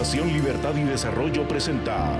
Libertad y Desarrollo presenta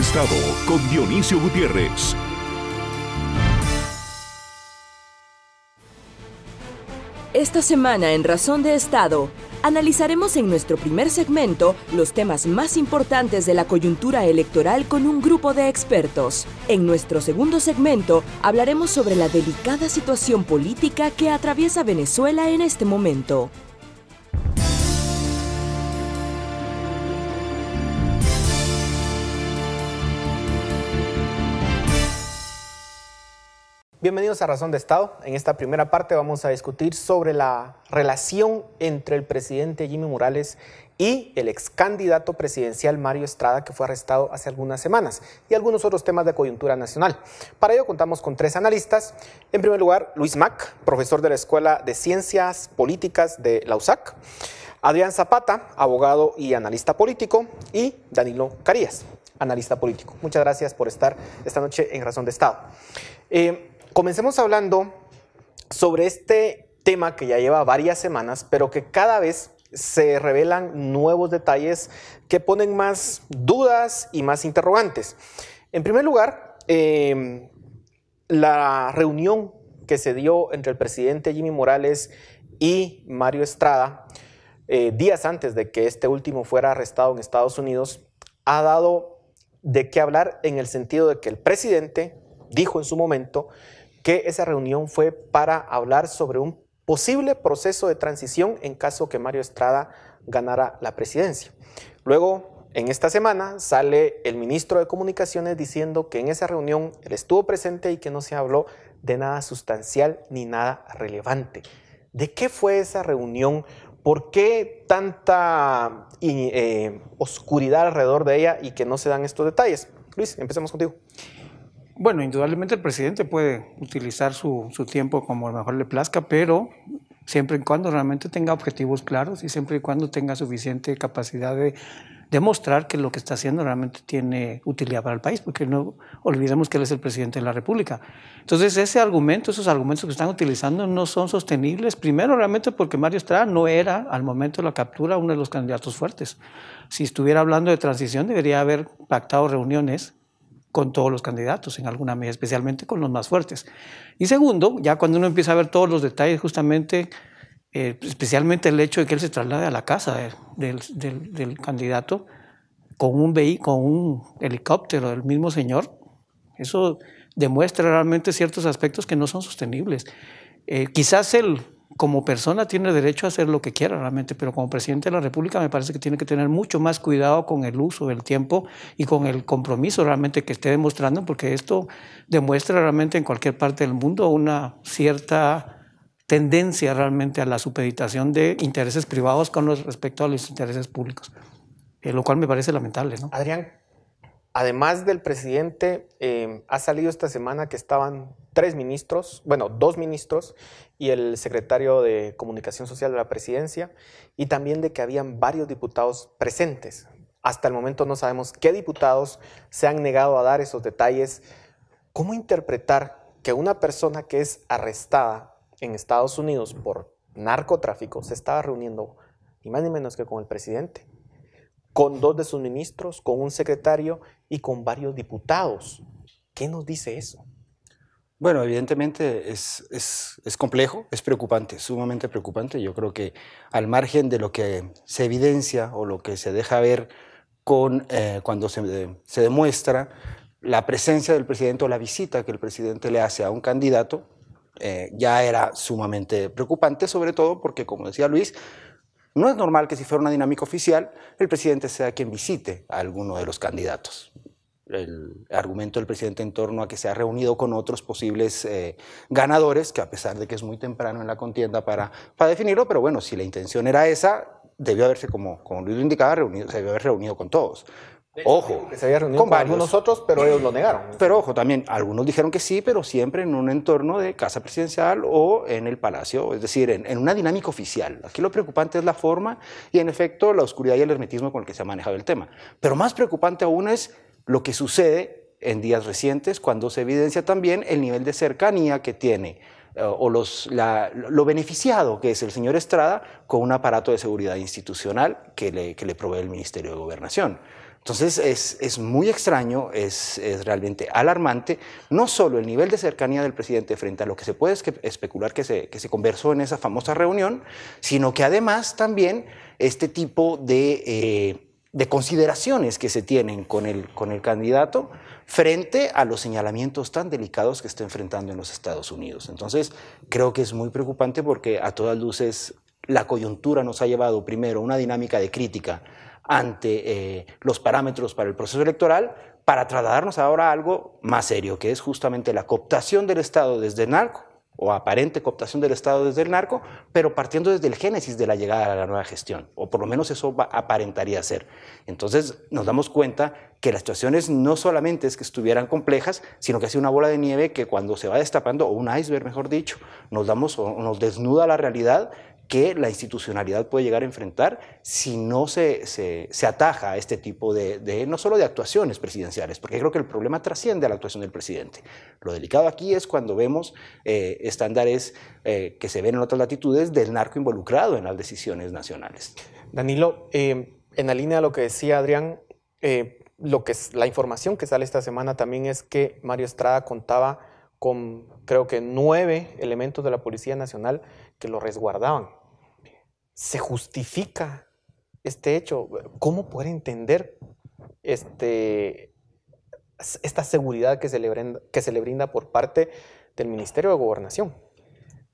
Estado con Dionisio Gutiérrez. Esta semana en Razón de Estado, analizaremos en nuestro primer segmento los temas más importantes de la coyuntura electoral con un grupo de expertos. En nuestro segundo segmento hablaremos sobre la delicada situación política que atraviesa Venezuela en este momento. Bienvenidos a Razón de Estado. En esta primera parte vamos a discutir sobre la relación entre el presidente Jimmy Morales y el ex candidato presidencial Mario Estrada, que fue arrestado hace algunas semanas, y algunos otros temas de coyuntura nacional. Para ello contamos con tres analistas. En primer lugar, Luis Mac, profesor de la Escuela de Ciencias Políticas de la USAC. Adrián Zapata, abogado y analista político, y Danilo Carías, analista político. Muchas gracias por estar esta noche en Razón de Estado. Eh, Comencemos hablando sobre este tema que ya lleva varias semanas, pero que cada vez se revelan nuevos detalles que ponen más dudas y más interrogantes. En primer lugar, em, la reunión que se dio entre el presidente Jimmy Morales y Mario Estrada, eh, días antes de que este último fuera arrestado en Estados Unidos, ha dado de qué hablar en el sentido de que el presidente dijo en su momento que esa reunión fue para hablar sobre un posible proceso de transición en caso que Mario Estrada ganara la presidencia. Luego, en esta semana, sale el ministro de Comunicaciones diciendo que en esa reunión él estuvo presente y que no se habló de nada sustancial ni nada relevante. ¿De qué fue esa reunión? ¿Por qué tanta eh, oscuridad alrededor de ella y que no se dan estos detalles? Luis, empecemos contigo. Bueno, indudablemente el presidente puede utilizar su, su tiempo como mejor le plazca, pero siempre y cuando realmente tenga objetivos claros y siempre y cuando tenga suficiente capacidad de demostrar que lo que está haciendo realmente tiene utilidad para el país, porque no olvidemos que él es el presidente de la República. Entonces, ese argumento, esos argumentos que están utilizando no son sostenibles, primero realmente porque Mario Estrada no era al momento de la captura uno de los candidatos fuertes. Si estuviera hablando de transición, debería haber pactado reuniones con todos los candidatos en alguna medida, especialmente con los más fuertes. Y segundo, ya cuando uno empieza a ver todos los detalles, justamente, eh, especialmente el hecho de que él se traslade a la casa del, candidato con un, vehículo, con un helicóptero del mismo señor, eso demuestra realmente ciertos aspectos que no son sostenibles. Eh, quizás el, como persona tiene derecho a hacer lo que quiera realmente, pero como presidente de la República me parece que tiene que tener mucho más cuidado con el uso del tiempo y con el compromiso realmente que esté demostrando, porque esto demuestra realmente en cualquier parte del mundo una cierta tendencia realmente a la supeditación de intereses privados con respecto a los intereses públicos, eh, lo cual me parece lamentable. Adrián, además del presidente, eh, ha salido esta semana que estaban tres ministros, bueno, dos ministros y el secretario de Comunicación Social de la Presidencia, y también de que habían varios diputados presentes. Hasta el momento no sabemos qué diputados se han negado a dar esos detalles. ¿Cómo interpretar que una persona que es arrestada en Estados Unidos por narcotráfico se estaba reuniendo, ni más ni menos que con el presidente, con dos de sus ministros, con un secretario y con varios diputados? ¿Qué nos dice eso? Bueno, evidentemente es, complejo, es preocupante, sumamente preocupante. Yo creo que al margen de lo que se evidencia o lo que se deja ver con, eh, cuando eh, se, demuestra la presencia del presidente o la visita que el presidente le hace a un candidato, eh, ya era sumamente preocupante, sobre todo porque, como decía Luis, no es normal que si fuera una dinámica oficial, el presidente sea quien visite a alguno de los candidatos el argumento del presidente en torno a que se ha reunido con otros posibles eh, ganadores, que a pesar de que es muy temprano en la contienda para, para definirlo, pero bueno, si la intención era esa, debió haberse, como, como Luis lo indicaba, reunido, se debió haber reunido con todos. Ojo, se había reunido con, con varios. nosotros, pero ellos lo negaron. Pero ojo, también algunos dijeron que sí, pero siempre en un entorno de casa presidencial o en el palacio, es decir, en, en, una dinámica oficial. Aquí lo preocupante es la forma y, en efecto, la oscuridad y el hermetismo con el que se ha manejado el tema. Pero más preocupante aún es lo que sucede en días recientes cuando se evidencia también el nivel de cercanía que tiene eh, o los, lo beneficiado que es el señor Estrada con un aparato de seguridad institucional que le, provee el Ministerio de Gobernación. Entonces es, es muy extraño, es, es, realmente alarmante, no solo el nivel de cercanía del presidente frente a lo que se puede especular que se, que se conversó en esa famosa reunión, sino que además también este tipo de... Eh, de consideraciones que se tienen con el, con el candidato frente a los señalamientos tan delicados que está enfrentando en los Estados Unidos. Entonces, creo que es muy preocupante porque a todas luces la coyuntura nos ha llevado primero a una dinámica de crítica ante eh, los parámetros para el proceso electoral, para trasladarnos ahora a algo más serio, que es justamente la cooptación del Estado desde narco o aparente cooptación del Estado desde el narco, pero partiendo desde el génesis de la llegada a la nueva gestión, o por lo menos eso aparentaría ser. Entonces nos damos cuenta que las situaciones no solamente es que estuvieran complejas, sino que ha sido una bola de nieve que cuando se va destapando, o un iceberg mejor dicho, nos damos o nos desnuda la realidad que la institucionalidad puede llegar a enfrentar si no se, ataja a este tipo de, no solo de actuaciones presidenciales, porque creo que el problema trasciende a la actuación del presidente. Lo delicado aquí es cuando vemos eh, estándares eh, que se ven en otras latitudes del narco involucrado en las decisiones nacionales. Danilo, eh, en la línea de lo que decía Adrián, lo que la información que sale esta semana también es que Mario Estrada contaba con creo que nueve elementos de la Policía Nacional que lo resguardaban se justifica este hecho? ¿Cómo poder entender este, esta seguridad que que se le brinda por parte del Ministerio de Gobernación?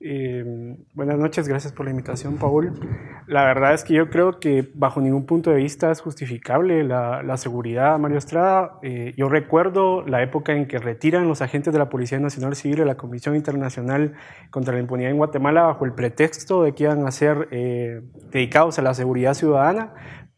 Em, buenas noches, gracias por la invitación, Paul. La verdad es que yo creo que bajo ningún punto de vista es justificable la, seguridad, Mario Estrada. Eh, yo recuerdo la época en que retiran los agentes de la Policía Nacional Civil de la Comisión Internacional contra la Impunidad en Guatemala bajo el pretexto de que iban a ser eh, dedicados a la seguridad ciudadana,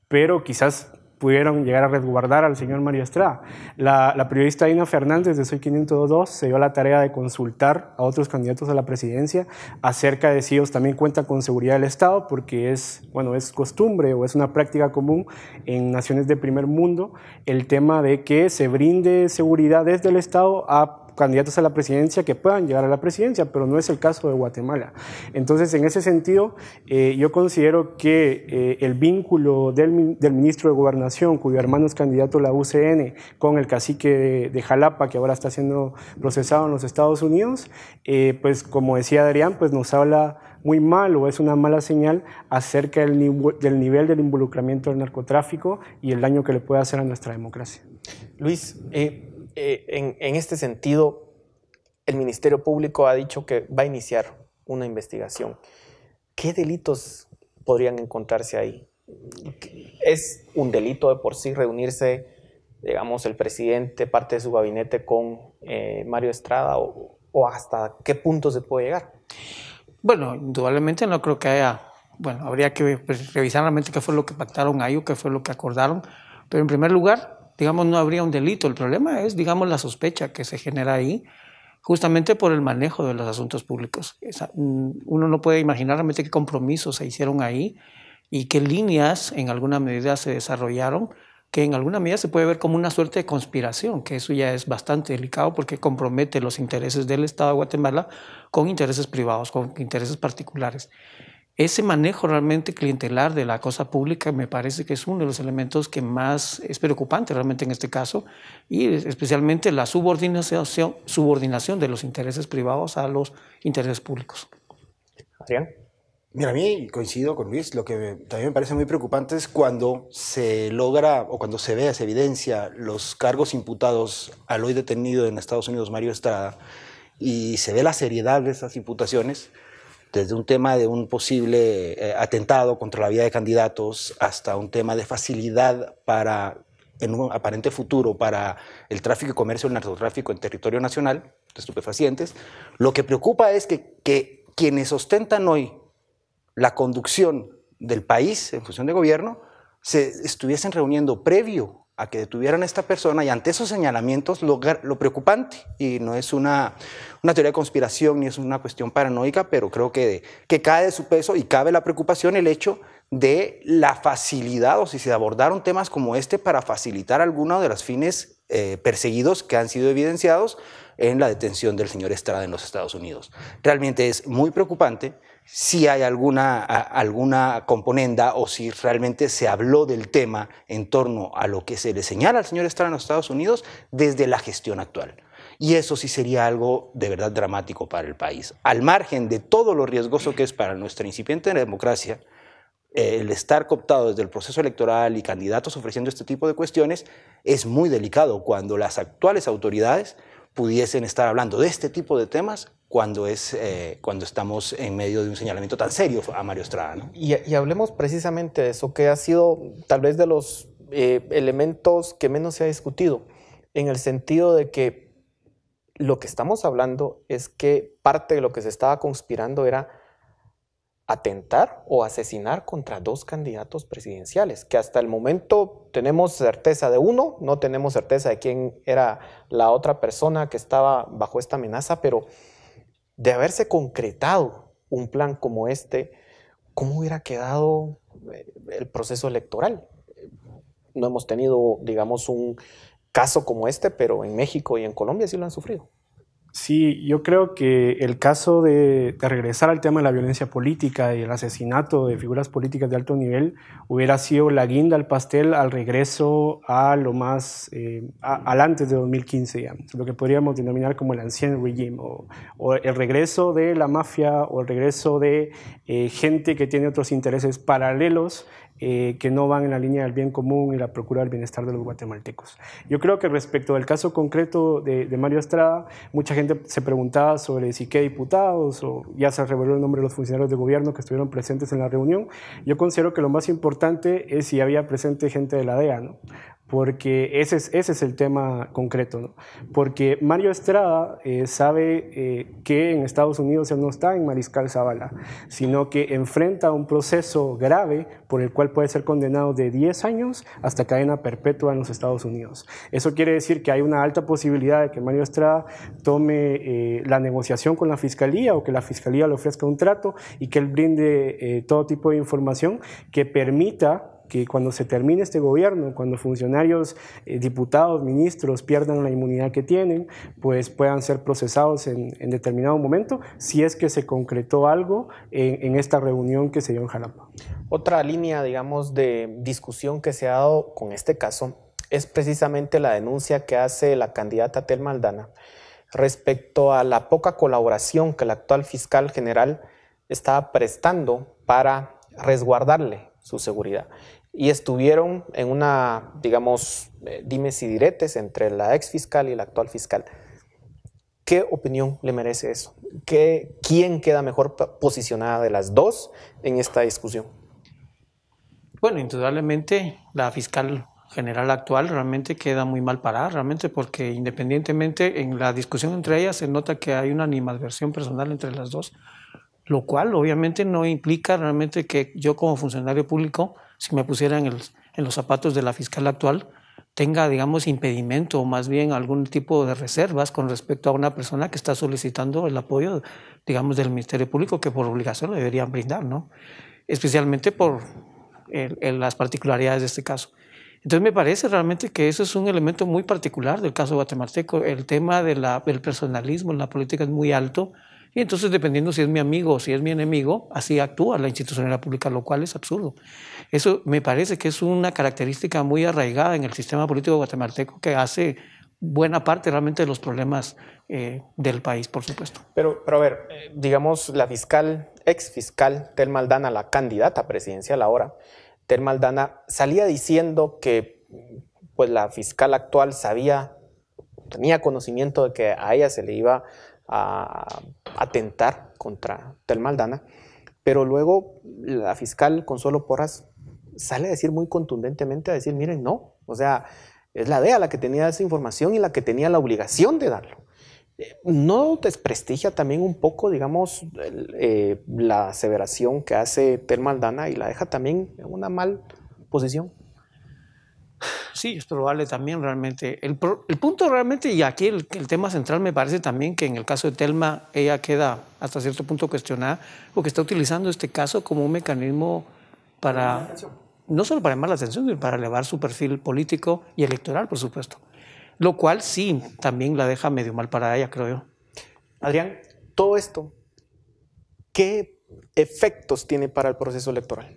pero quizás pudieron llegar a resguardar al señor Mario Estrada. La, periodista Ina Fernández de Soy 502 se dio la tarea de consultar a otros candidatos a la presidencia acerca de si ellos también cuentan con seguridad del Estado, porque es, bueno, es costumbre o es una práctica común en naciones de primer mundo el tema de que se brinde seguridad desde el Estado a candidatos a la presidencia que puedan llegar a la presidencia, pero no es el caso de Guatemala. Entonces, en ese sentido, eh, yo considero que eh, el vínculo del, ministro de Gobernación, cuyo hermano es candidato a la UCN, con el cacique de, Jalapa, que ahora está siendo procesado en los Estados Unidos, eh, pues como decía Adrián, pues nos habla muy mal o es una mala señal acerca del, nivel del involucramiento del narcotráfico y el daño que le puede hacer a nuestra democracia. Luis, eh, en, este sentido, el Ministerio Público ha dicho que va a iniciar una investigación. ¿Qué delitos podrían encontrarse ahí? ¿Es un delito de por sí reunirse, digamos, el presidente, parte de su gabinete con eh, Mario Estrada o, o hasta qué punto se puede llegar? Bueno, indudablemente no creo que haya bueno, habría que pues, revisar realmente qué fue lo que pactaron ahí o qué fue lo que acordaron. Pero en primer lugar, digamos, no habría un delito. El problema es, digamos, la sospecha que se genera ahí justamente por el manejo de los asuntos públicos. Mm, uno no puede imaginar realmente qué compromisos se hicieron ahí y qué líneas en alguna medida se desarrollaron, que en alguna medida se puede ver como una suerte de conspiración, que eso ya es bastante delicado porque compromete los intereses del Estado de Guatemala con intereses privados, con intereses particulares. Ese manejo realmente clientelar de la cosa pública me parece que es uno de los elementos que más es preocupante realmente en este caso y especialmente la subordinación, de los intereses privados a los intereses públicos. Adrián. Mira, a mí coincido con Luis, lo que también me parece muy preocupante es cuando se logra o cuando se ve, se evidencia los cargos imputados al hoy detenido en Estados Unidos, Mario Estrada, y se ve la seriedad de esas imputaciones desde un tema de un posible eh, atentado contra la vida de candidatos hasta un tema de facilidad para, en un aparente futuro, para el tráfico y comercio del narcotráfico en territorio nacional, de estupefacientes, lo que preocupa es que, que quienes ostentan hoy la conducción del país en función de gobierno se estuviesen reuniendo previo a que detuvieran a esta persona y ante esos señalamientos lo, preocupante, y no es una, teoría de conspiración ni es una cuestión paranoica, pero creo que, que cae de su peso y cabe la preocupación el hecho de la facilidad o si se abordaron temas como este para facilitar alguno de los fines eh, perseguidos que han sido evidenciados en la detención del señor Estrada en los Estados Unidos. Realmente es muy preocupante si hay alguna, alguna componenda o si realmente se habló del tema en torno a lo que se le señala al señor Estrada en los Estados Unidos desde la gestión actual. Y eso sí sería algo de verdad dramático para el país. Al margen de todo lo riesgoso que es para nuestra incipiente democracia, eh, el estar cooptado desde el proceso electoral y candidatos ofreciendo este tipo de cuestiones es muy delicado cuando las actuales autoridades pudiesen estar hablando de este tipo de temas cuando, es, eh, cuando estamos en medio de un señalamiento tan serio a Mario Estrada. ¿no? Y, hablemos precisamente de eso, que ha sido tal vez de los eh, elementos que menos se ha discutido, en el sentido de que lo que estamos hablando es que parte de lo que se estaba conspirando era atentar o asesinar contra dos candidatos presidenciales, que hasta el momento tenemos certeza de uno, no tenemos certeza de quién era la otra persona que estaba bajo esta amenaza, pero de haberse concretado un plan como este, ¿cómo hubiera quedado eh, el proceso electoral? No hemos tenido, digamos, un caso como este, pero en México y en Colombia sí lo han sufrido. Sí, yo creo que el caso de, regresar al tema de la violencia política y el asesinato de figuras políticas de alto nivel hubiera sido la guinda al pastel al regreso a lo más, eh, al antes de 2015, lo que podríamos denominar como el ancien regime, o, el regreso de la mafia, o el regreso de eh, gente que tiene otros intereses paralelos eh, que no van en la línea del bien común y la procura del bienestar de los guatemaltecos. Yo creo que respecto al caso concreto de, de Mario Estrada, mucha gente se preguntaba sobre si qué diputados o ya se reveló el nombre de los funcionarios de gobierno que estuvieron presentes en la reunión. Yo considero que lo más importante es si había presente gente de la DEA, ¿no? porque ese es, ese es el tema concreto, ¿no? porque Mario Estrada eh, sabe eh, que en Estados Unidos él no está en Mariscal Zavala, sino que enfrenta un proceso grave por el cual puede ser condenado de 10 años hasta cadena perpetua en los Estados Unidos. Eso quiere decir que hay una alta posibilidad de que Mario Estrada tome eh, la negociación con la Fiscalía o que la Fiscalía le ofrezca un trato y que él brinde todo tipo de información que permita que cuando se termine este gobierno, cuando funcionarios, eh, diputados, ministros pierdan la inmunidad que tienen, pues puedan ser procesados en, determinado momento, si es que se concretó algo en, esta reunión que se dio en Jalapa. Otra línea, digamos, de discusión que se ha dado con este caso es precisamente la denuncia que hace la candidata Tel Maldana respecto a la poca colaboración que el actual fiscal general estaba prestando para resguardarle su seguridad y estuvieron en una, digamos, eh, dimes y diretes entre la ex fiscal y la actual fiscal. ¿Qué opinión le merece eso? ¿Qué, ¿Quién queda mejor posicionada de las dos en esta discusión? Bueno, indudablemente la fiscal general actual realmente queda muy mal parada, realmente porque independientemente en la discusión entre ellas se nota que hay una animadversión personal entre las dos, lo cual obviamente no implica realmente que yo como funcionario público si me pusieran en, los zapatos de la fiscal actual, tenga, digamos, impedimento o más bien algún tipo de reservas con respecto a una persona que está solicitando el apoyo, digamos, del Ministerio Público, que por obligación le deberían brindar, ¿no? Especialmente por las particularidades de este caso. Entonces me parece realmente que eso es un elemento muy particular del caso guatemalteco. El tema de del personalismo en la política es muy alto. Y entonces, dependiendo si es mi amigo o si es mi enemigo, así actúa la institucionalidad pública, lo cual es absurdo. Eso me parece que es una característica muy arraigada en el sistema político guatemalteco que hace buena parte realmente de los problemas eh, del país, por supuesto. Pero, pero a ver, digamos, la fiscal, ex fiscal Telma Aldana, la candidata presidencial ahora, Telma Aldana, salía diciendo que pues la fiscal actual sabía, tenía conocimiento de que a ella se le iba a atentar contra Telmaldana, pero luego la fiscal Consuelo Porras sale a decir muy contundentemente, a decir, miren, no, o sea, es la DEA la que tenía esa información y la que tenía la obligación de darlo. ¿No desprestigia también un poco, digamos, eh, la aseveración que hace Telmaldana y la deja también en una mal posición? Sí, es probable también realmente. El, punto realmente, y aquí el, el, tema central me parece también que en el caso de Telma ella queda hasta cierto punto cuestionada, porque está utilizando este caso como un mecanismo para, no solo para llamar la atención, sino para elevar su perfil político y electoral, por supuesto. Lo cual sí, también la deja medio mal para ella, creo yo. Adrián, todo esto, ¿qué efectos tiene para el proceso electoral?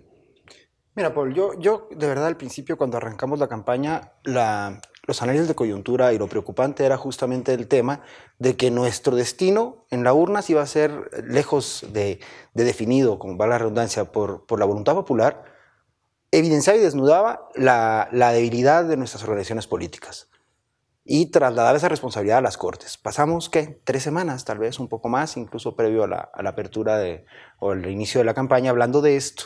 Mira, Paul, yo, de verdad al principio cuando arrancamos la campaña, los análisis de coyuntura y lo preocupante era justamente el tema de que nuestro destino en la urna si iba a ser lejos de, definido, con va la redundancia, por, la voluntad popular, evidenciaba y desnudaba la, debilidad de nuestras organizaciones políticas y trasladaba esa responsabilidad a las Cortes. Pasamos, ¿qué? Tres semanas, tal vez un poco más, incluso previo a la, apertura de, o el inicio de la campaña, hablando de esto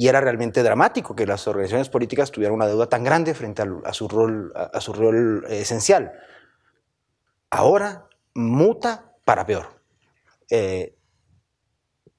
y era realmente dramático que las organizaciones políticas tuvieran una deuda tan grande frente a, su rol, a, su rol eh, esencial. Ahora muta para peor. Eh,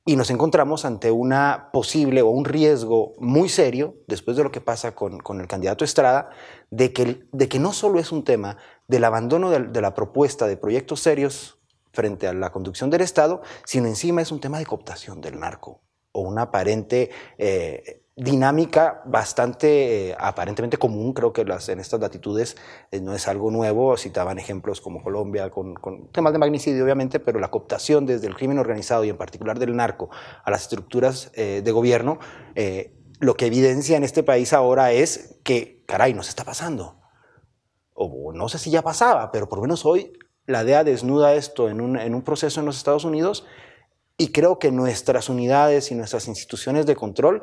y nos encontramos ante una posible o un riesgo muy serio, después de lo que pasa con, el candidato Estrada, de que, de que no solo es un tema del abandono de, de, la propuesta de proyectos serios frente a la conducción del Estado, sino encima es un tema de cooptación del narco o una aparente eh, dinámica bastante eh, aparentemente común, creo que las, en estas latitudes eh, no es algo nuevo, citaban ejemplos como Colombia con, temas de magnicidio obviamente, pero la cooptación desde el crimen organizado y en particular del narco a las estructuras de gobierno, lo que evidencia en este país ahora es que, caray, nos está pasando. O no sé si ya pasaba, pero por lo menos hoy la DEA desnuda esto en un, en un proceso en los Estados Unidos y creo que nuestras unidades y nuestras instituciones de control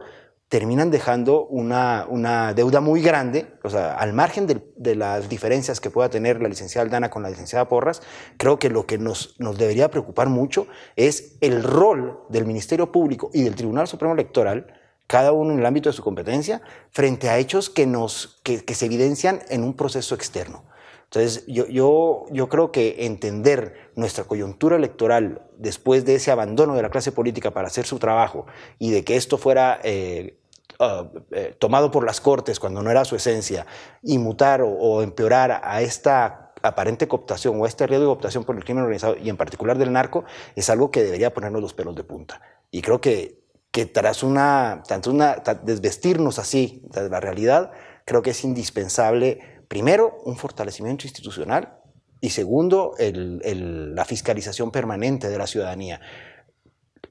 terminan dejando una, deuda muy grande, o sea, al margen de, las diferencias que pueda tener la licenciada Aldana con la licenciada Porras, creo que lo que nos, debería preocupar mucho es el rol del Ministerio Público y del Tribunal Supremo Electoral, cada uno en el ámbito de su competencia, frente a hechos que, nos, que se evidencian en un proceso externo. Entonces, yo, yo, yo creo que entender nuestra coyuntura electoral después de ese abandono de la clase política para hacer su trabajo y de que esto fuera eh, ah, eh, tomado por las cortes cuando no era su esencia, y mutar o, empeorar a esta aparente cooptación o a este riesgo de cooptación por el crimen organizado y en particular del narco, es algo que debería ponernos los pelos de punta. Y creo que, que tras una, tanto una, desvestirnos así de la realidad, creo que es indispensable primero, un fortalecimiento institucional y segundo, la fiscalización permanente de la ciudadanía.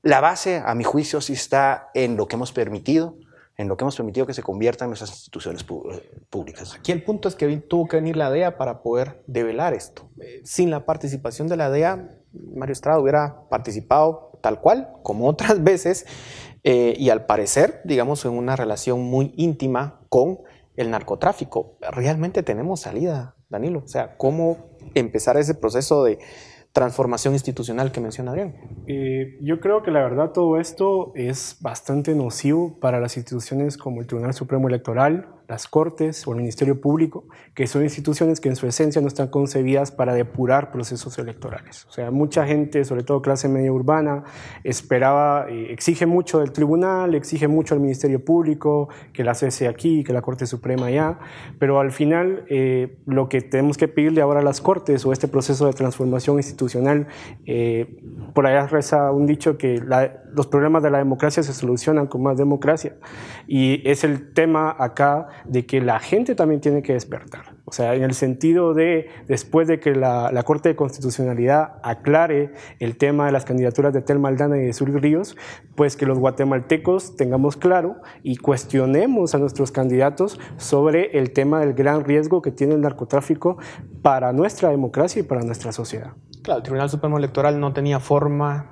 La base, a mi juicio, sí está en lo que hemos permitido, en lo que hemos permitido que se conviertan nuestras instituciones eh, públicas. Aquí el punto es que tuvo que venir la DEA para poder develar esto. Eh, sin la participación de la DEA, Mario Estrada hubiera participado tal cual, como otras veces, eh, y al parecer, digamos, en una relación muy íntima con el narcotráfico. Realmente tenemos salida, Danilo. O sea, ¿cómo empezar ese proceso de transformación institucional que menciona Adrián? Eh, yo creo que la verdad todo esto es bastante nocivo para las instituciones como el Tribunal Supremo Electoral, las Cortes o el Ministerio Público, que son instituciones que en su esencia no están concebidas para depurar procesos electorales. O sea, mucha gente, sobre todo clase media urbana, esperaba, eh, exige mucho del tribunal, exige mucho al Ministerio Público, que la cese aquí, que la Corte Suprema allá, pero al final eh, lo que tenemos que pedirle ahora a las Cortes o este proceso de transformación institucional, eh, por allá reza un dicho que los problemas de la democracia se solucionan con más democracia y es el tema acá de que la gente también tiene que despertar. O sea, en el sentido de, después de que la, Corte de Constitucionalidad aclare el tema de las candidaturas de Tel Maldana y de Sur Ríos, pues que los guatemaltecos tengamos claro y cuestionemos a nuestros candidatos sobre el tema del gran riesgo que tiene el narcotráfico para nuestra democracia y para nuestra sociedad. Claro, el Tribunal Supremo Electoral no tenía forma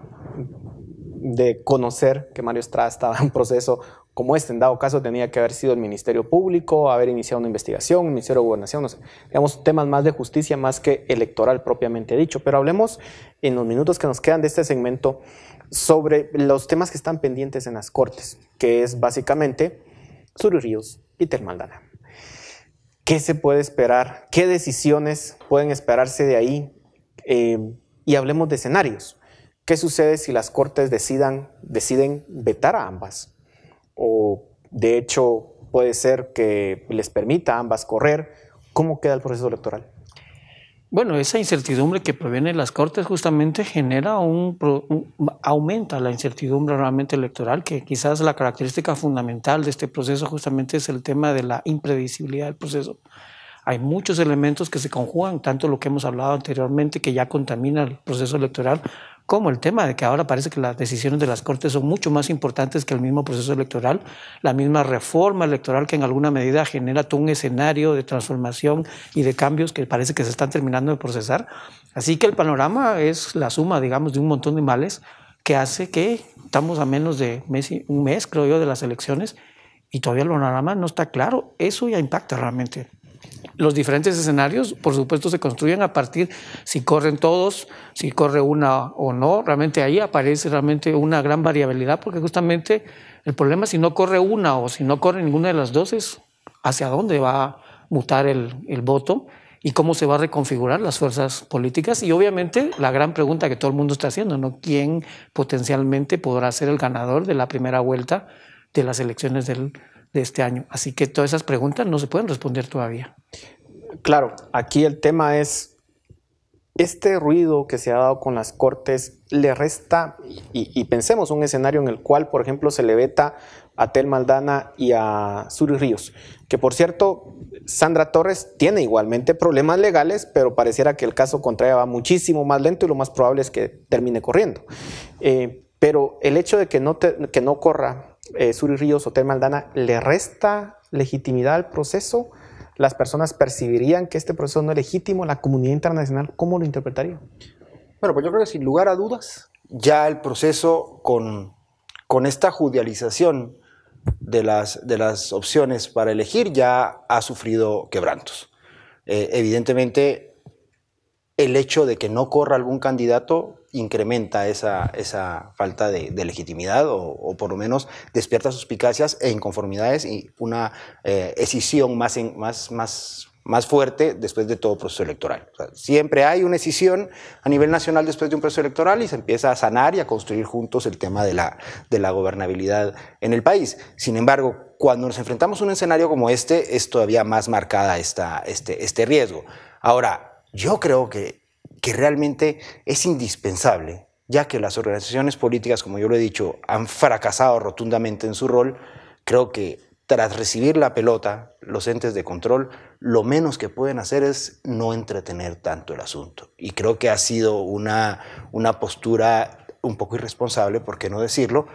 de conocer que Mario Estrada estaba en proceso como este en dado caso tenía que haber sido el Ministerio Público, haber iniciado una investigación, el Ministerio de Gobernación, no sé, digamos temas más de justicia más que electoral propiamente dicho, pero hablemos en los minutos que nos quedan de este segmento sobre los temas que están pendientes en las Cortes, que es básicamente Suri Ríos y Termaldana. ¿Qué se puede esperar? ¿Qué decisiones pueden esperarse de ahí? Eh, y hablemos de escenarios. ¿Qué sucede si las Cortes deciden vetar a ambas? o de hecho puede ser que les permita a ambas correr, ¿cómo queda el proceso electoral? Bueno, esa incertidumbre que proviene de las Cortes justamente genera un, aumenta la incertidumbre realmente electoral, que quizás la característica fundamental de este proceso justamente es el tema de la imprevisibilidad del proceso. Hay muchos elementos que se conjugan, tanto lo que hemos hablado anteriormente que ya contamina el proceso electoral, como el tema de que ahora parece que las decisiones de las Cortes son mucho más importantes que el mismo proceso electoral, la misma reforma electoral que en alguna medida genera todo un escenario de transformación y de cambios que parece que se están terminando de procesar. Así que el panorama es la suma, digamos, de un montón de males que hace que estamos a menos de un mes, creo yo, de las elecciones y todavía el panorama no está claro. Eso ya impacta realmente. Los diferentes escenarios, por supuesto, se construyen a partir si corren todos, si corre una o no. Realmente ahí aparece realmente una gran variabilidad porque justamente el problema si no corre una o si no corre ninguna de las dos es hacia dónde va a mutar el, el voto y cómo se va a reconfigurar las fuerzas políticas y obviamente la gran pregunta que todo el mundo está haciendo, ¿no? ¿Quién potencialmente podrá ser el ganador de la primera vuelta de las elecciones del de este año. Así que todas esas preguntas no se pueden responder todavía. Claro, aquí el tema es, este ruido que se ha dado con las cortes le resta, y, pensemos un escenario en el cual, por ejemplo, se le veta a Tel Maldana y a Suri Ríos, que por cierto, Sandra Torres tiene igualmente problemas legales, pero pareciera que el caso contra ella va muchísimo más lento y lo más probable es que termine corriendo. Eh, pero el hecho de que no, que no corra eh, Suri Ríos, Hotel Maldana, le resta legitimidad al proceso? ¿Las personas percibirían que este proceso no es legítimo? ¿La comunidad internacional cómo lo interpretaría? Bueno, pues yo creo que sin lugar a dudas, ya el proceso con, con esta judicialización de las, de las opciones para elegir ya ha sufrido quebrantos. Eh, evidentemente, el hecho de que no corra algún candidato incrementa esa, esa falta de, de legitimidad o, o, por lo menos despierta suspicacias e inconformidades y una eh, escisión más, en, más, más más fuerte después de todo proceso electoral. siempre hay una escisión a nivel nacional después de un proceso electoral y se empieza a sanar y a construir juntos el tema de la, de la gobernabilidad en el país. Sin embargo, cuando nos enfrentamos a un escenario como este, es todavía más marcada esta, este, este riesgo. Ahora, yo creo que que realmente es indispensable, ya que las organizaciones políticas, como yo lo he dicho, han fracasado rotundamente en su rol, creo que tras recibir la pelota, los entes de control, lo menos que pueden hacer es no entretener tanto el asunto. Y creo que ha sido una, una postura un poco irresponsable, por qué no decirlo,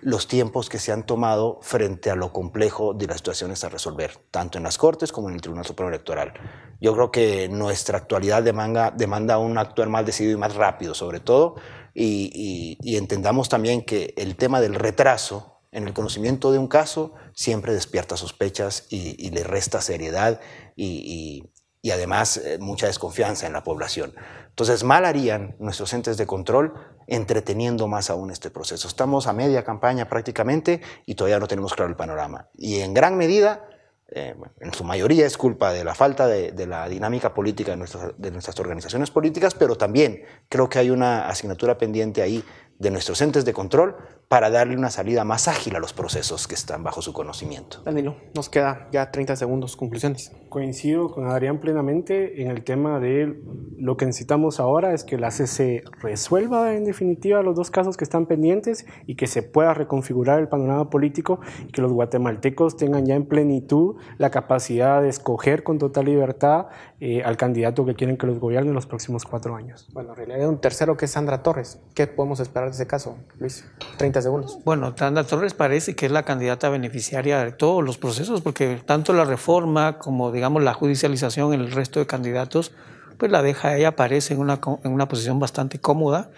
los tiempos que se han tomado frente a lo complejo de las situaciones a resolver, tanto en las Cortes como en el Tribunal Supremo Electoral. Yo creo que nuestra actualidad demanda, un actuar más decidido y más rápido, sobre todo, y, entendamos también que el tema del retraso en el conocimiento de un caso siempre despierta sospechas y le resta seriedad y, además eh, mucha desconfianza en la población. Entonces, mal harían nuestros entes de control entreteniendo más aún este proceso. Estamos a media campaña prácticamente y todavía no tenemos claro el panorama. Y en gran medida, eh, en su mayoría es culpa de la falta de, la dinámica política de nuestras organizaciones políticas, pero también creo que hay una asignatura pendiente ahí de nuestros entes de control para darle una salida más ágil a los procesos que están bajo su conocimiento. Danilo, nos queda ya 30 segundos, conclusiones. Coincido con Adrián plenamente en el tema de lo que necesitamos ahora es que la CC resuelva en definitiva los dos casos que están pendientes y que se pueda reconfigurar el panorama político y que los guatemaltecos tengan ya en plenitud la capacidad de escoger con total libertad eh, al candidato que quieren que los gobierne en los próximos cuatro años. Bueno, en realidad hay un tercero que es Sandra Torres. ¿Qué podemos esperar? ese caso, Luis? 30 segundos. Bueno, Tanda Torres parece que es la candidata beneficiaria de todos los procesos, porque tanto la reforma como, digamos, la judicialización en el resto de candidatos, pues la deja, ella parece en una, en una posición bastante cómoda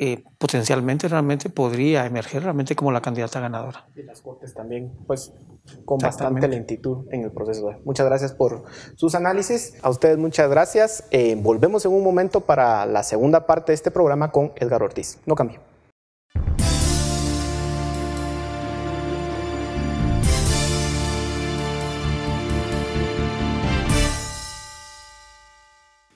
eh, potencialmente realmente podría emerger realmente como la candidata ganadora. Y las Cortes también, pues con bastante lentitud en el proceso. Muchas gracias por sus análisis. A ustedes muchas gracias. Eh, volvemos en un momento para la segunda parte de este programa con Edgar Ortiz. No cambio.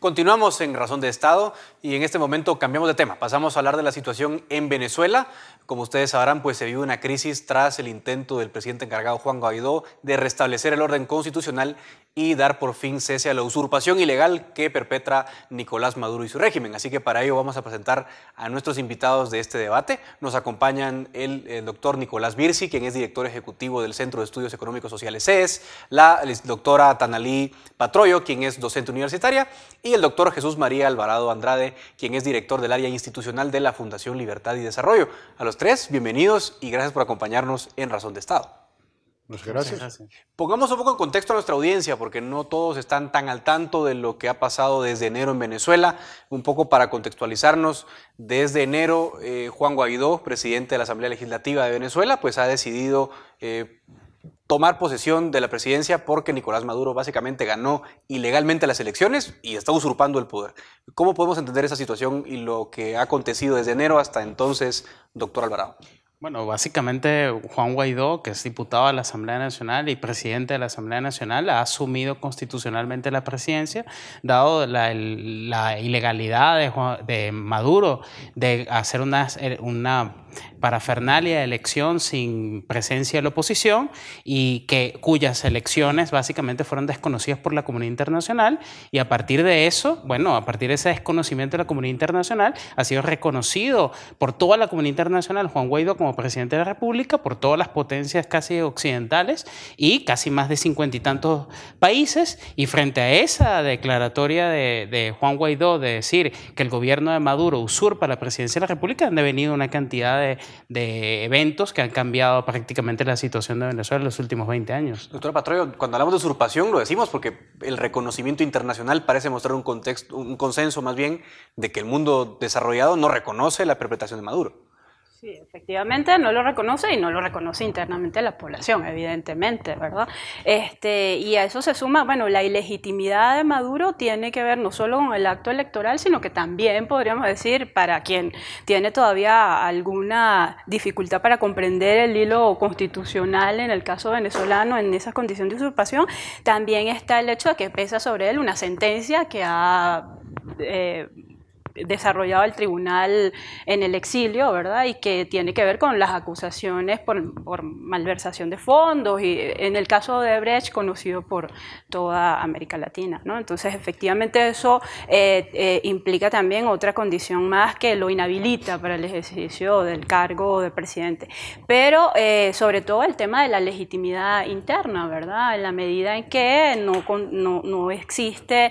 Continuamos en Razón de Estado y en este momento cambiamos de tema. Pasamos a hablar de la situación en Venezuela. Como ustedes sabrán, pues se vive una crisis tras el intento del presidente encargado Juan Guaidó de restablecer el orden constitucional y dar por fin cese a la usurpación ilegal que perpetra Nicolás Maduro y su régimen. Así que para ello vamos a presentar a nuestros invitados de este debate. Nos acompañan el, doctor Nicolás Birsi, quien es director ejecutivo del Centro de Estudios Económicos Sociales CES, la, doctora Tanalí Patroyo, quien es docente universitaria, y el doctor Jesús María Alvarado Andrade, quien es director del área institucional de la Fundación Libertad y Desarrollo. A los tres, bienvenidos y gracias por acompañarnos en Razón de Estado. Muchas gracias. Pongamos un poco en contexto a nuestra audiencia, porque no todos están tan al tanto de lo que ha pasado desde enero en Venezuela. Un poco para contextualizarnos, desde enero eh, Juan Guaidó, presidente de la Asamblea Legislativa de Venezuela, pues ha decidido eh, tomar posesión de la presidencia porque Nicolás Maduro básicamente ganó ilegalmente las elecciones y está usurpando el poder. ¿Cómo podemos entender esa situación y lo que ha acontecido desde enero hasta entonces, doctor Alvarado? Bueno, básicamente Juan Guaidó, que es diputado de la Asamblea Nacional y presidente de la Asamblea Nacional, ha asumido constitucionalmente la presidencia, dado la, ilegalidad de, Maduro de hacer una, una parafernalia de elección sin presencia de la oposición y que, cuyas elecciones básicamente fueron desconocidas por la comunidad internacional y a partir de eso, bueno, a partir de ese desconocimiento de la comunidad internacional, ha sido reconocido por toda la comunidad internacional Juan Guaidó como presidente de la República por todas las potencias casi occidentales y casi más de cincuenta y tantos países. Y frente a esa declaratoria de, Juan Guaidó de decir que el gobierno de Maduro usurpa la presidencia de la República, han devenido una cantidad de, eventos que han cambiado prácticamente la situación de Venezuela en los últimos 20 años. Doctora Patrullo, cuando hablamos de usurpación lo decimos porque el reconocimiento internacional parece mostrar un contexto, un consenso más bien de que el mundo desarrollado no reconoce la perpetración de Maduro. Sí, efectivamente no lo reconoce y no lo reconoce internamente la población, evidentemente, ¿verdad? Este, y a eso se suma, bueno, la ilegitimidad de Maduro tiene que ver no solo con el acto electoral, sino que también podríamos decir, para quien tiene todavía alguna dificultad para comprender el hilo constitucional en el caso venezolano, en esa condición de usurpación, también está el hecho de que pesa sobre él una sentencia que ha eh, desarrollado el tribunal en el exilio, ¿verdad? Y que tiene que ver con las acusaciones por, malversación de fondos y en el caso de Brecht conocido por toda América Latina, ¿no? Entonces, efectivamente, eso eh, eh, implica también otra condición más que lo inhabilita para el ejercicio del cargo de presidente. Pero, eh, sobre todo, el tema de la legitimidad interna, ¿verdad? En la medida en que no, no, no existe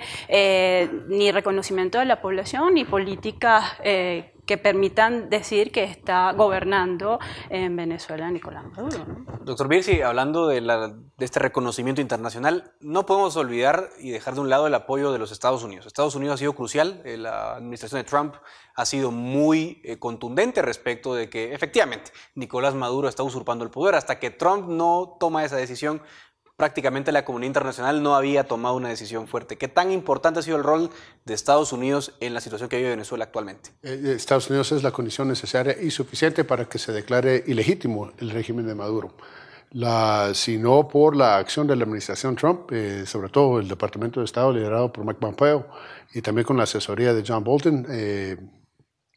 ni reconocimiento de la población ni políticas eh, que permitan decir que está gobernando en Venezuela Nicolás Maduro. Doctor Birsi, hablando de, este reconocimiento internacional, no podemos olvidar y dejar de un lado el apoyo de los Estados Unidos. Estados Unidos ha sido crucial, eh, la administración de Trump ha sido muy eh, contundente respecto de que efectivamente Nicolás Maduro está usurpando el poder. Hasta que Trump no toma esa decisión, prácticamente la comunidad internacional no había tomado una decisión fuerte. ¿Qué tan importante ha sido el rol de Estados Unidos en la situación que vive Venezuela actualmente? Eh, eh, Estados Unidos es la condición necesaria y suficiente para que se declare ilegítimo el régimen de Maduro. Si no por la acción de la administración Trump, eh, sobre todo el Departamento de Estado liderado por Mike Pompeo y también con la asesoría de John Bolton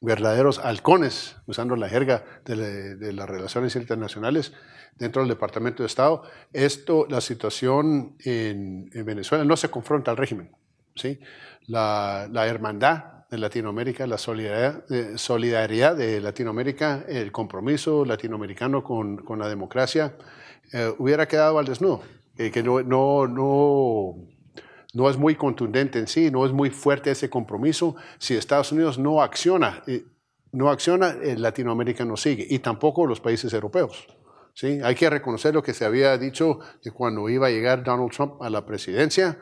verdaderos halcones, usando la jerga de, las relaciones internacionales dentro del Departamento de Estado. Esto, la situación en, Venezuela no se confronta al régimen. ¿sí? La, hermandad de Latinoamérica, la solidaridad, eh, solidaridad, de Latinoamérica, el compromiso latinoamericano con, la democracia, eh, hubiera quedado al desnudo. Eh, que no, no, no no es muy contundente en sí, no es muy fuerte ese compromiso. Si Estados Unidos no acciona, eh, no acciona, eh, Latinoamérica no sigue y tampoco los países europeos. ¿sí? Hay que reconocer lo que se había dicho de cuando iba a llegar Donald Trump a la presidencia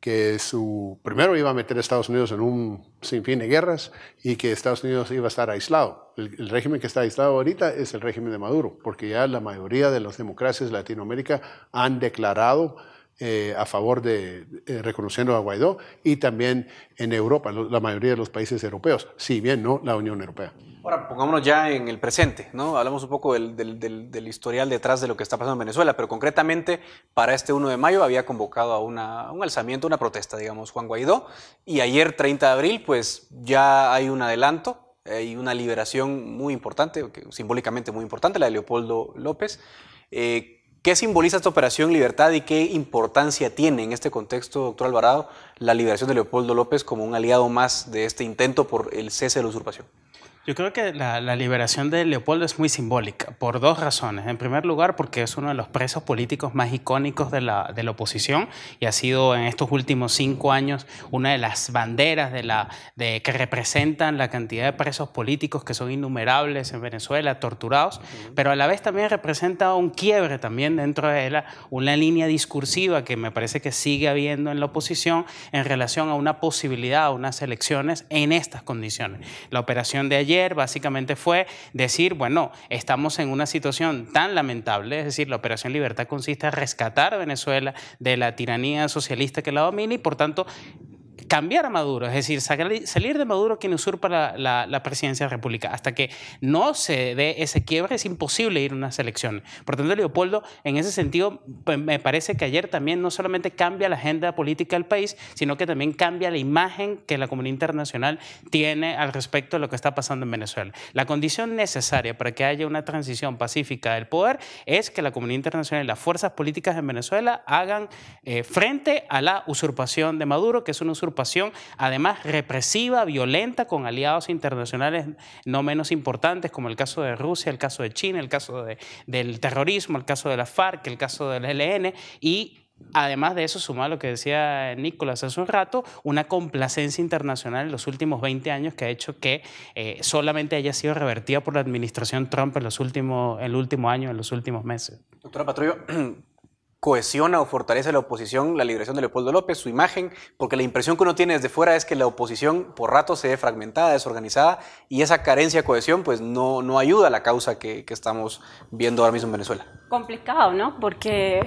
que su, primero iba a meter a Estados Unidos en un sinfín de guerras y que Estados Unidos iba a estar aislado. El, el, régimen que está aislado ahorita es el régimen de Maduro, porque ya la mayoría de las democracias de Latinoamérica han declarado eh, a favor de eh, reconociendo a Guaidó y también en Europa, la mayoría de los países europeos, si bien no la Unión Europea. Ahora pongámonos ya en el presente, ¿no? Hablamos un poco del, del, historial detrás de lo que está pasando en Venezuela, pero concretamente para este 1 de mayo había convocado a una, un alzamiento, una protesta, digamos, Juan Guaidó, y ayer 30 de abril, pues ya hay un adelanto, hay eh, una liberación muy importante, simbólicamente muy importante, la de Leopoldo López. Eh, ¿Qué simboliza esta operación Libertad y qué importancia tiene en este contexto, doctor Alvarado, la liberación de Leopoldo López como un aliado más de este intento por el cese de la usurpación? Yo creo que la, liberación de Leopoldo es muy simbólica, por dos razones. En primer lugar, porque es uno de los presos políticos más icónicos de la, de la oposición y ha sido en estos últimos cinco años una de las banderas de la, de, que representan la cantidad de presos políticos que son innumerables en Venezuela, torturados, pero a la vez también representa un quiebre también dentro de la, una línea discursiva que me parece que sigue habiendo en la oposición en relación a una posibilidad, a unas elecciones en estas condiciones. La operación de ayer básicamente fue decir, bueno, estamos en una situación tan lamentable, es decir, la Operación Libertad consiste en rescatar a Venezuela de la tiranía socialista que la domina y por tanto cambiar a Maduro, es decir, salir de Maduro quien usurpa la, la, presidencia de la República. Hasta que no se dé ese quiebre es imposible ir a una selección. Por tanto, Leopoldo, en ese sentido, pues, me parece que ayer también no solamente cambia la agenda política del país, sino que también cambia la imagen que la comunidad internacional tiene al respecto de lo que está pasando en Venezuela. La condición necesaria para que haya una transición pacífica del poder es que la comunidad internacional y las fuerzas políticas en Venezuela hagan eh, frente a la usurpación de Maduro, que es una usurpación además represiva, violenta, con aliados internacionales no menos importantes, como el caso de Rusia, el caso de China, el caso de, del terrorismo, el caso de la FARC, el caso del ELN, y Además de eso, suma lo que decía Nicolás hace un rato, una complacencia internacional en los últimos 20 años que ha hecho que eh, solamente haya sido revertida por la administración Trump en los últimos, el último año, en los últimos meses. Doctora Patrullo, cohesiona o fortalece la oposición la liberación de Leopoldo López, su imagen, porque la impresión que uno tiene desde fuera es que la oposición por rato se ve fragmentada, desorganizada, y esa carencia de cohesión pues no, no ayuda a la causa que, que estamos viendo ahora mismo en Venezuela. Complicado, ¿no? Porque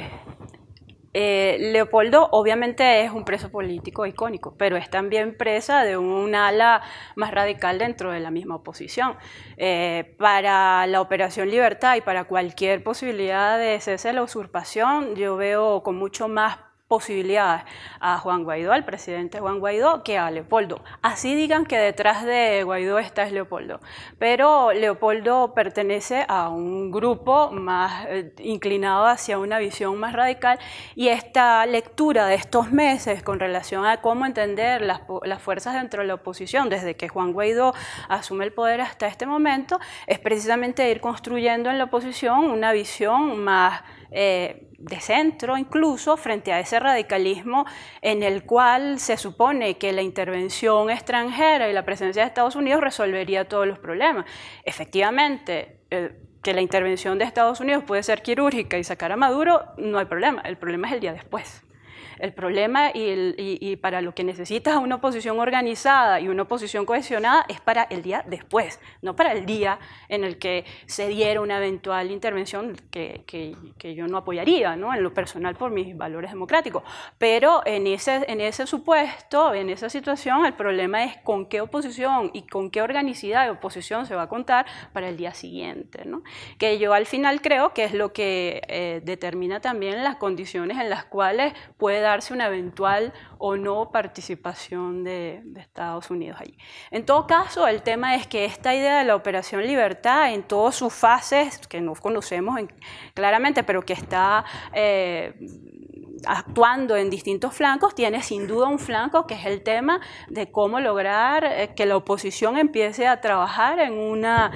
eh, Leopoldo obviamente es un preso político icónico, pero es también presa de un ala más radical dentro de la misma oposición. Eh, para la Operación Libertad y para cualquier posibilidad de cese de la usurpación, yo veo con mucho más posibilidades a Juan Guaidó, al presidente Juan Guaidó, que a Leopoldo. Así digan que detrás de Guaidó está Leopoldo. Pero Leopoldo pertenece a un grupo más eh, inclinado hacia una visión más radical y esta lectura de estos meses con relación a cómo entender las, las fuerzas dentro de la oposición desde que Juan Guaidó asume el poder hasta este momento es precisamente ir construyendo en la oposición una visión más eh, de centro incluso frente a ese radicalismo en el cual se supone que la intervención extranjera y la presencia de Estados Unidos resolvería todos los problemas. Efectivamente, eh, que la intervención de Estados Unidos puede ser quirúrgica y sacar a Maduro, no hay problema, el problema es el día después. El problema y, para lo que necesitas una oposición organizada y una oposición cohesionada es para el día después, no para el día en el que se diera una eventual intervención que, yo no apoyaría, ¿no? en lo personal por mis valores democráticos. Pero en ese, en ese supuesto, en esa situación, el problema es con qué oposición y con qué organicidad de oposición se va a contar para el día siguiente. ¿no? Que yo al final creo que es lo que eh, determina también las condiciones en las cuales pueda una eventual o no participación de, Estados Unidos allí. En todo caso, el tema es que esta idea de la Operación Libertad, en todas sus fases, que no conocemos claramente, pero que está... Eh, actuando en distintos flancos, tiene sin duda un flanco que es el tema de cómo lograr eh, que la oposición empiece a trabajar en una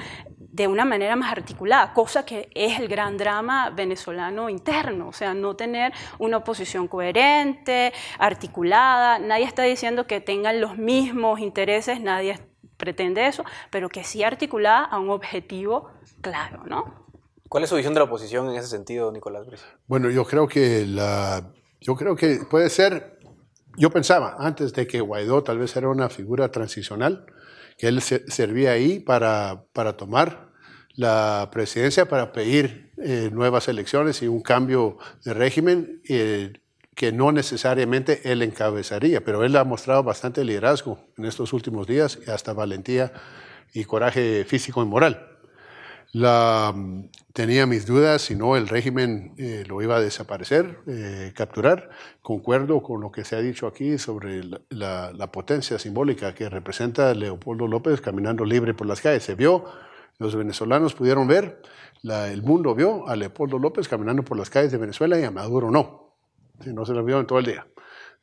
de una manera más articulada, cosa que es el gran drama venezolano interno, o sea, no tener una oposición coherente, articulada, nadie está diciendo que tengan los mismos intereses, nadie pretende eso, pero que sí articulada a un objetivo claro, ¿no? ¿Cuál es su visión de la oposición en ese sentido, Nicolás Brisa? Bueno, yo creo que la, yo creo que puede ser, yo pensaba antes de que Guaidó tal vez era una figura transicional, que él servía ahí para, para tomar la presidencia para pedir eh, nuevas elecciones y un cambio de régimen eh, que no necesariamente él encabezaría, pero él ha mostrado bastante liderazgo en estos últimos días, y hasta valentía y coraje físico y moral. Mm, tenía mis dudas si no el régimen eh, lo iba a desaparecer, capturar. Concuerdo con lo que se ha dicho aquí sobre la, la, potencia simbólica que representa Leopoldo López caminando libre por las calles. Se vio los venezolanos pudieron ver, el mundo vio a Leopoldo López caminando por las calles de Venezuela y a Maduro no. no se lo vio en todo el día.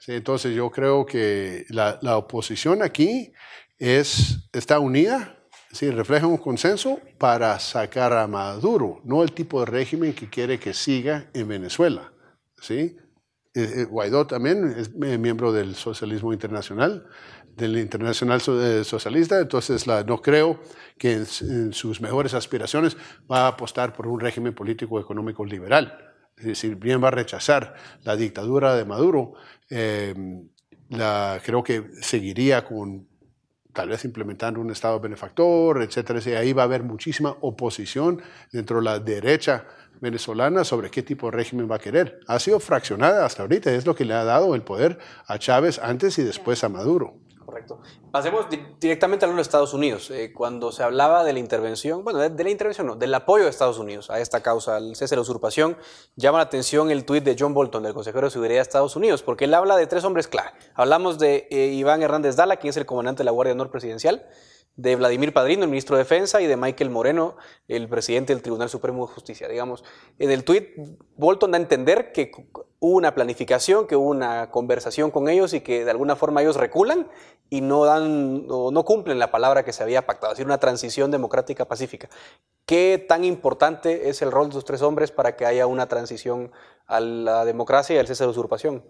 entonces yo creo que la, oposición aquí es, está unida, sí, refleja un consenso para sacar a Maduro, no el tipo de régimen que quiere que siga en Venezuela. ¿sí? Eh, eh, Guaidó también es eh, miembro del socialismo internacional, del Internacional eh, Socialista, entonces la, no creo que en, sus mejores aspiraciones va a apostar por un régimen político económico liberal. Es decir, bien va a rechazar la dictadura de Maduro, em, creo que seguiría con tal vez implementando un Estado benefactor, etcétera, Ahí va a haber muchísima oposición dentro de la derecha venezolana sobre qué tipo de régimen va a querer. Ha sido fraccionada hasta ahorita, es lo que le ha dado el poder a Chávez antes y después a Maduro. Correcto. Pasemos directamente a los Estados Unidos. Eh, cuando se hablaba de la intervención, bueno, de, la intervención no, del apoyo de Estados Unidos a esta causa, al cese de la usurpación, llama la atención el tuit de John Bolton, del consejero de seguridad de Estados Unidos, porque él habla de tres hombres clave. Hablamos de eh, Iván Hernández Dala, quien es el comandante de la Guardia Honor Presidencial de Vladimir Padrino, el ministro de Defensa, y de Michael Moreno, el presidente del Tribunal Supremo de Justicia. Digamos, en el tuit, Bolton da a entender que hubo una planificación, que hubo una conversación con ellos y que de alguna forma ellos reculan y no dan no cumplen la palabra que se había pactado, es decir, una transición democrática pacífica. ¿Qué tan importante es el rol de los tres hombres para que haya una transición a la democracia y al cese de usurpación?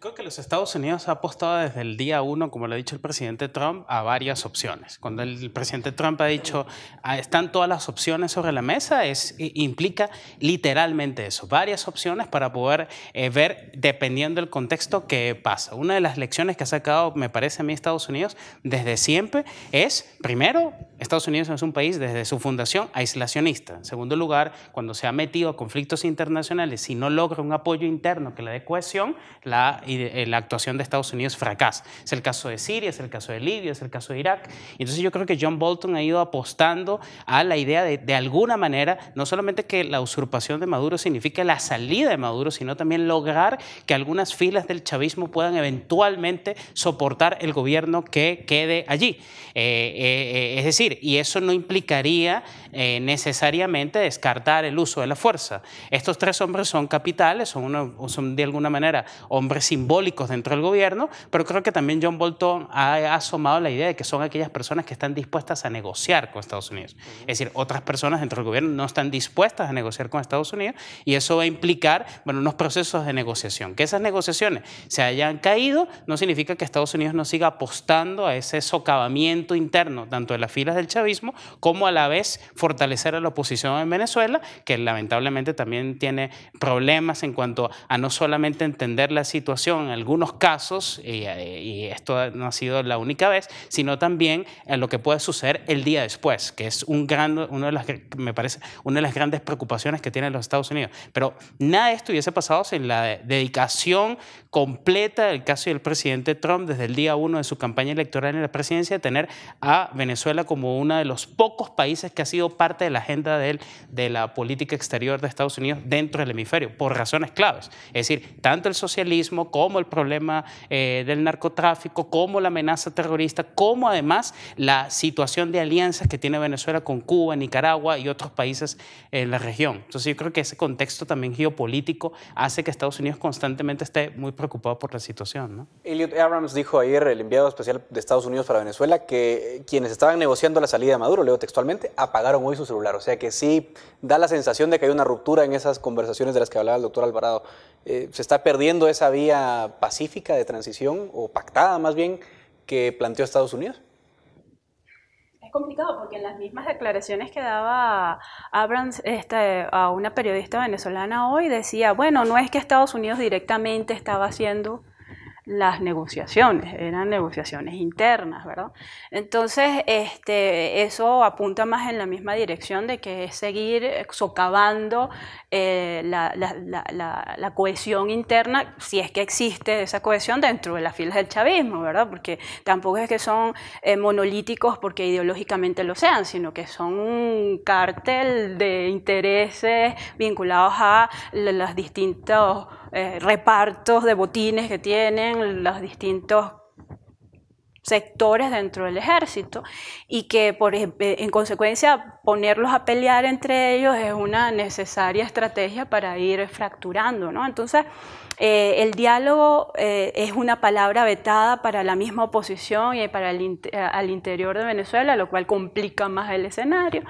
Creo que los Estados Unidos ha apostado desde el día uno, como lo ha dicho el presidente Trump, a varias opciones. Cuando el presidente Trump ha dicho ah, están todas las opciones sobre la mesa, es, implica literalmente eso, varias opciones para poder eh, ver, dependiendo del contexto, qué pasa. Una de las lecciones que ha sacado, me parece a mí, Estados Unidos desde siempre es, primero, Estados Unidos es un país desde su fundación aislacionista. En segundo lugar, cuando se ha metido a conflictos internacionales, y no logra un apoyo interno que le dé cohesión, la y eh, la actuación de Estados Unidos fracasa. Es el caso de Siria, es el caso de Libia, es el caso de Irak. Entonces yo creo que John Bolton ha ido apostando a la idea de, de alguna manera, no solamente que la usurpación de Maduro signifique la salida de Maduro, sino también lograr que algunas filas del chavismo puedan eventualmente soportar el gobierno que quede allí. Eh, eh, es decir, y eso no implicaría eh, necesariamente descartar el uso de la fuerza. Estos tres hombres son capitales, son, son de alguna manera hombres simbólicos dentro del gobierno, pero creo que también John Bolton ha asomado la idea de que son aquellas personas que están dispuestas a negociar con Estados Unidos. Es decir, otras personas dentro del gobierno no están dispuestas a negociar con Estados Unidos y eso va a implicar bueno, unos procesos de negociación. Que esas negociaciones se hayan caído no significa que Estados Unidos no siga apostando a ese socavamiento interno, tanto de las filas del chavismo como a la vez fortalecer a la oposición en Venezuela, que lamentablemente también tiene problemas en cuanto a no solamente entender la situación en algunos casos, y, esto no ha sido la única vez, sino también en lo que puede suceder el día después, que es un gran, uno de las, me parece una de las grandes preocupaciones que tienen los Estados Unidos. Pero nada de esto hubiese pasado sin la dedicación completa el caso del presidente Trump desde el día uno de su campaña electoral en la presidencia, tener a Venezuela como uno de los pocos países que ha sido parte de la agenda de, de la política exterior de Estados Unidos dentro del hemisferio, por razones claves. Es decir, tanto el socialismo como el problema eh, del narcotráfico, como la amenaza terrorista, como además la situación de alianzas que tiene Venezuela con Cuba, Nicaragua y otros países en la región. Entonces yo creo que ese contexto también geopolítico hace que Estados Unidos constantemente esté muy preocupado por la situación. ¿no? Elliot Abrams dijo ayer, el enviado especial de Estados Unidos para Venezuela, que quienes estaban negociando la salida de Maduro, leo textualmente, apagaron hoy su celular. O sea que sí da la sensación de que hay una ruptura en esas conversaciones de las que hablaba el doctor Alvarado. Eh, ¿Se está perdiendo esa vía pacífica de transición o pactada más bien que planteó Estados Unidos? Es complicado porque en las mismas declaraciones que daba Abrams este, a una periodista venezolana hoy decía, bueno, no es que Estados Unidos directamente estaba haciendo las negociaciones, eran negociaciones internas, ¿verdad? Entonces, este, eso apunta más en la misma dirección de que es seguir socavando eh, la, cohesión interna, si es que existe esa cohesión dentro de las filas del chavismo, ¿verdad? Porque tampoco es que son eh, monolíticos porque ideológicamente lo sean, sino que son un cártel de intereses vinculados a las distintos eh, repartos de botines que tienen los distintos sectores dentro del ejército y que por, eh, en consecuencia ponerlos a pelear entre ellos es una necesaria estrategia para ir fracturando. ¿no? Entonces, eh, el diálogo es una palabra vetada para la misma oposición y para el al interior de Venezuela, lo cual complica más el escenario,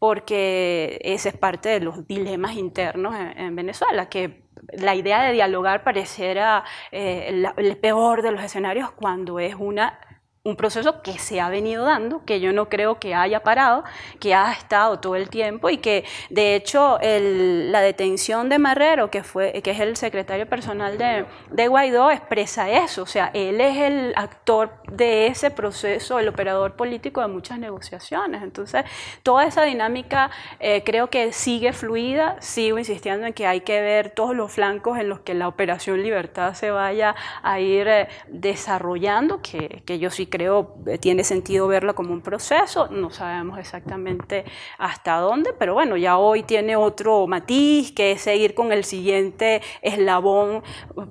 porque ese es parte de los dilemas internos en, en Venezuela, que la idea de dialogar pareciera eh, el peor de los escenarios cuando es una un proceso que se ha venido dando, que yo no creo que haya parado, que ha estado todo el tiempo y que de hecho la detención de Marrero, que, fue, que es el secretario personal de, Guaidó, expresa eso, o sea, él es el actor de ese proceso, el operador político de muchas negociaciones, entonces toda esa dinámica eh, creo que sigue fluida, sigo insistiendo en que hay que ver todos los flancos en los que la operación libertad se vaya a ir eh, desarrollando, que, que yo sí creo eh, tiene sentido verla como un proceso, no sabemos exactamente hasta dónde, pero bueno, ya hoy tiene otro matiz que es seguir con el siguiente eslabón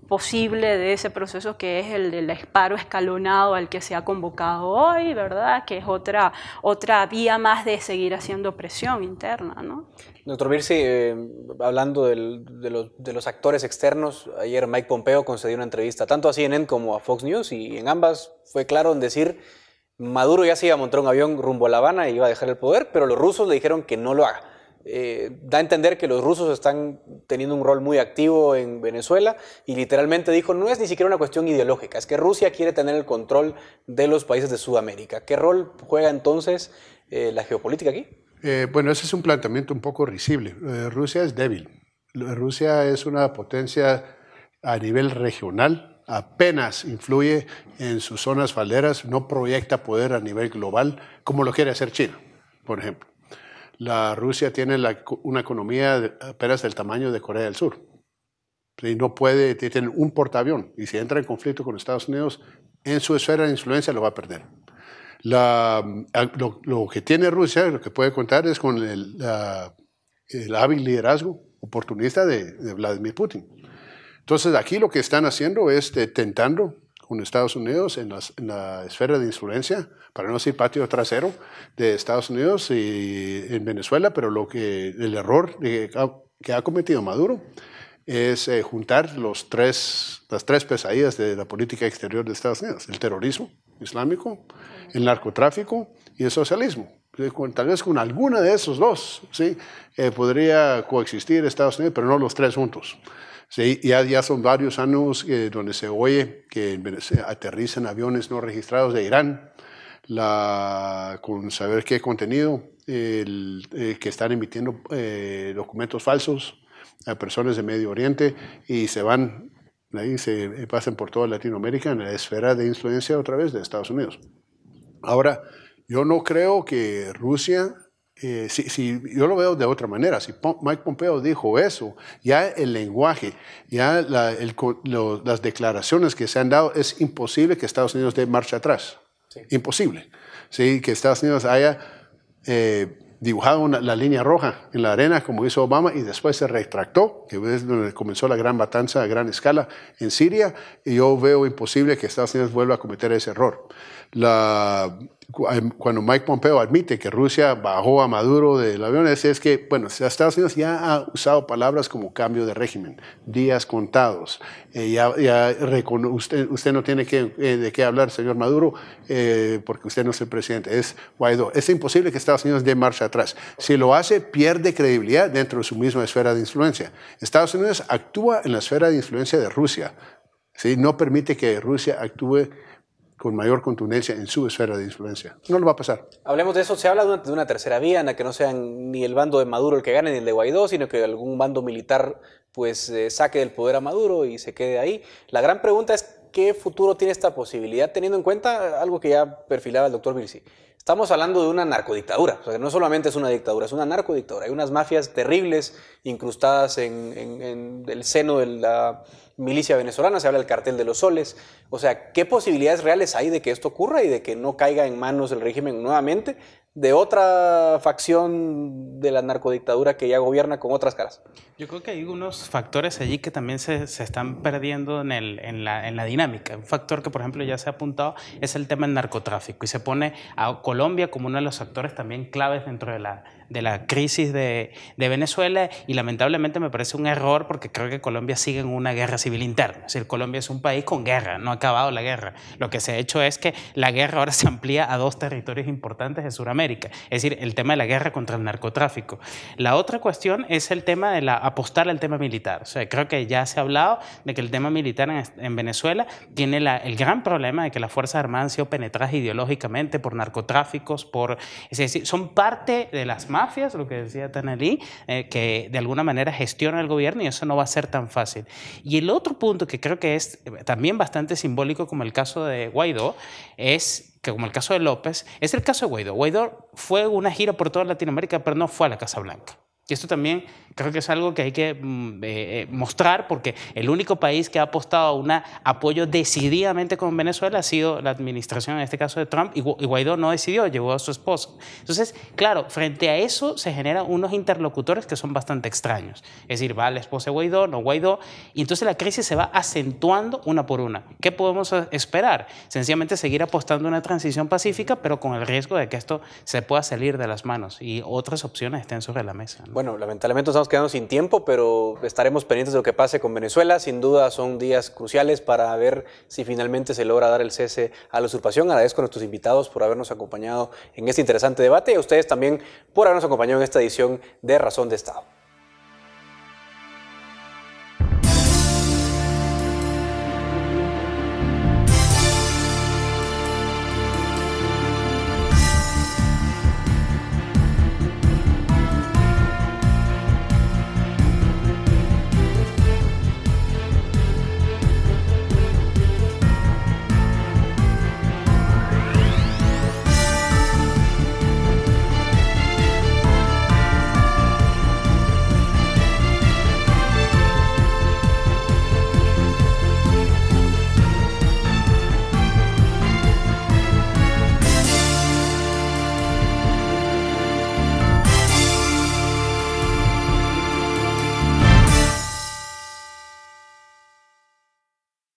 posible de ese proceso que es el del disparo escalonado al que se ha convocado hoy, ¿verdad? Que es otra, otra vía más de seguir haciendo presión interna, ¿no? Doctor Virsi, eh, hablando de, los, actores externos, ayer Mike Pompeo concedió una entrevista tanto a CNN como a Fox News y en ambas fue claro en decir Maduro ya se iba a montar un avión rumbo a La Habana y iba a dejar el poder, pero los rusos le dijeron que no lo haga. Eh, da a entender que los rusos están teniendo un rol muy activo en Venezuela y literalmente dijo, no es ni siquiera una cuestión ideológica, es que Rusia quiere tener el control de los países de Sudamérica. ¿Qué rol juega entonces eh, la geopolítica aquí? Eh, bueno, ese es un planteamiento un poco risible. Eh, Rusia es débil. Rusia es una potencia a nivel regional, apenas influye en sus zonas falderas, no proyecta poder a nivel global como lo quiere hacer China, por ejemplo. La Rusia tiene una economía apenas del tamaño de Corea del Sur. Y no puede, tiene un portaavión. Y si entra en conflicto con Estados Unidos, en su esfera de influencia lo va a perder. La, ah, lo, que tiene Rusia, lo que puede contar es con el, hábil liderazgo oportunista de, Vladimir Putin. Entonces, aquí lo que están haciendo es tentando con Estados Unidos en, la esfera de influencia, para no decir patio trasero, de Estados Unidos y en Venezuela, pero lo que, el error que ha, cometido Maduro es eh, juntar los tres, las tres pesadillas de la política exterior de Estados Unidos, el terrorismo islámico, el narcotráfico y el socialismo. Tal vez con alguna de esos dos ¿sí? Eh, podría coexistir Estados Unidos, pero no los tres juntos. Sí, ya, ya, son varios años eh, donde se oye que aterrizan aviones no registrados de Irán, con saber qué contenido, eh, que están emitiendo documentos falsos a personas de Medio Oriente y se van, ahí se pasan por toda Latinoamérica en la esfera de influencia otra vez de Estados Unidos. Ahora, yo no creo que Rusia, eh, si, yo lo veo de otra manera, si Mike Pompeo dijo eso, ya el lenguaje, ya las declaraciones que se han dado, es imposible que Estados Unidos dé marcha atrás. Imposible. ¿sí? Que Estados Unidos haya eh, dibujado la línea roja en la arena, como hizo Obama, y después se retractó, que es donde comenzó la gran matanza a gran escala en Siria, y yo veo imposible que Estados Unidos vuelva a cometer ese error la, em, cuando Mike Pompeo admite que Rusia bajó a Maduro del avión, es, que, bueno, Estados Unidos ya ha usado palabras como cambio de régimen, días contados, eh, usted, no tiene eh, de qué hablar, señor Maduro, eh, porque usted no es el presidente, es Guaidó. Es imposible que Estados Unidos dé marcha atrás. Si lo hace, pierde credibilidad dentro de su misma esfera de influencia. Estados Unidos actúa en la esfera de influencia de Rusia, ¿sí? no permite que Rusia actúe con mayor contundencia en su esfera de influencia. No lo va a pasar. Hablemos de eso. Se habla de una, tercera vía en la que no sean ni el bando de Maduro el que gane ni el de Guaidó, sino que algún bando militar pues eh, saque del poder a Maduro y se quede ahí. La gran pregunta es ¿qué futuro tiene esta posibilidad, teniendo en cuenta algo que ya perfilaba el doctor Virsi? Estamos hablando de una narcodictadura, o sea, que no solamente es una dictadura, es una narcodictadura. Hay unas mafias terribles incrustadas en, en el seno de la milicia venezolana, se habla del cartel de los soles. O sea, ¿qué posibilidades reales hay de que esto ocurra y de que no caiga en manos del régimen nuevamente de otra facción de la narcodictadura que ya gobierna con otras caras. Yo creo que hay unos factores allí que también se, están perdiendo en, la, dinámica. Un factor que, por ejemplo, ya se ha apuntado es el tema del narcotráfico y se pone a Colombia como uno de los actores también claves dentro de la de la crisis de, Venezuela y lamentablemente me parece un error porque creo que Colombia sigue en una guerra civil interna. Es decir, Colombia es un país con guerra, no ha acabado la guerra. Lo que se ha hecho es que la guerra ahora se amplía a dos territorios importantes de Sudamérica. Es decir, el tema de la guerra contra el narcotráfico. La otra cuestión es el tema de la, apostar al tema militar. creo que ya se ha hablado de que el tema militar en, Venezuela tiene el gran problema de que las Fuerzas Armadas han sido penetradas ideológicamente por narcotráficos, por... Es decir, son parte de las mafias, lo que decía Taneli, eh, que de alguna manera gestiona el gobierno y eso no va a ser tan fácil. Y el otro punto que creo que es eh, también bastante simbólico como el caso de Guaidó es que como el caso de López, es el caso de Guaidó. Guaidó fue una gira por toda Latinoamérica, pero no fue a la Casa Blanca. Y esto también creo que es algo que hay que mm, eh, eh, mostrar porque el único país que ha apostado a un apoyo decididamente con Venezuela ha sido la administración, en este caso de Trump, y Guaidó no decidió, llevó a su esposo. Entonces, claro, frente a eso se generan unos interlocutores que son bastante extraños. Es decir, va la esposa de Guaidó, no Guaidó, y entonces la crisis se va acentuando una por una. ¿Qué podemos esperar? Sencillamente seguir apostando a una transición pacífica, pero con el riesgo de que esto se pueda salir de las manos y otras opciones estén sobre la mesa bueno, lamentablemente nos estamos quedando sin tiempo, pero estaremos pendientes de lo que pase con Venezuela. Sin duda son días cruciales para ver si finalmente se logra dar el cese a la usurpación. Agradezco a nuestros invitados por habernos acompañado en este interesante debate y a ustedes también por habernos acompañado en esta edición de Razón de Estado.